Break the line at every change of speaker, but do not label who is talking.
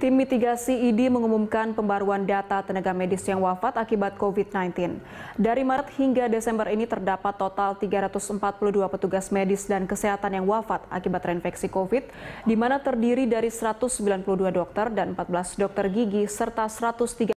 Tim mitigasi ID mengumumkan pembaruan data tenaga medis yang wafat akibat COVID-19. Dari Maret hingga Desember ini terdapat total 342 petugas medis dan kesehatan yang wafat akibat reinfeksi COVID, di mana terdiri dari 192 dokter dan 14 dokter gigi serta 103